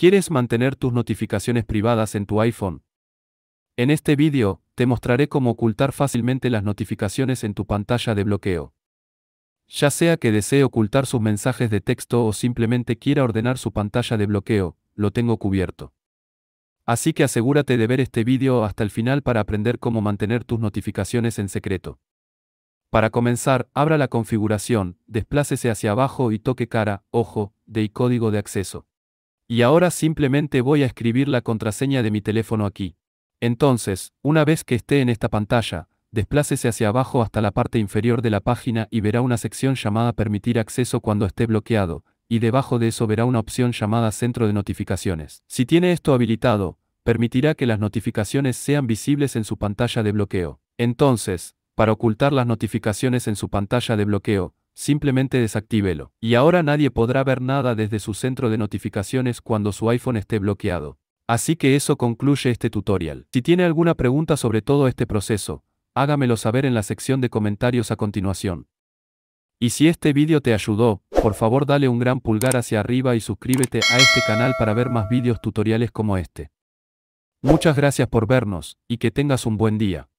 ¿Quieres mantener tus notificaciones privadas en tu iPhone? En este vídeo, te mostraré cómo ocultar fácilmente las notificaciones en tu pantalla de bloqueo. Ya sea que desee ocultar sus mensajes de texto o simplemente quiera ordenar su pantalla de bloqueo, lo tengo cubierto. Así que asegúrate de ver este vídeo hasta el final para aprender cómo mantener tus notificaciones en secreto. Para comenzar, abra la configuración, desplácese hacia abajo y toque cara, ojo, de y código de acceso. Y ahora simplemente voy a escribir la contraseña de mi teléfono aquí. Entonces, una vez que esté en esta pantalla, desplácese hacia abajo hasta la parte inferior de la página y verá una sección llamada Permitir acceso cuando esté bloqueado, y debajo de eso verá una opción llamada Centro de Notificaciones. Si tiene esto habilitado, permitirá que las notificaciones sean visibles en su pantalla de bloqueo. Entonces, para ocultar las notificaciones en su pantalla de bloqueo, simplemente desactívelo. Y ahora nadie podrá ver nada desde su centro de notificaciones cuando su iPhone esté bloqueado. Así que eso concluye este tutorial. Si tiene alguna pregunta sobre todo este proceso, hágamelo saber en la sección de comentarios a continuación. Y si este vídeo te ayudó, por favor dale un gran pulgar hacia arriba y suscríbete a este canal para ver más vídeos tutoriales como este. Muchas gracias por vernos, y que tengas un buen día.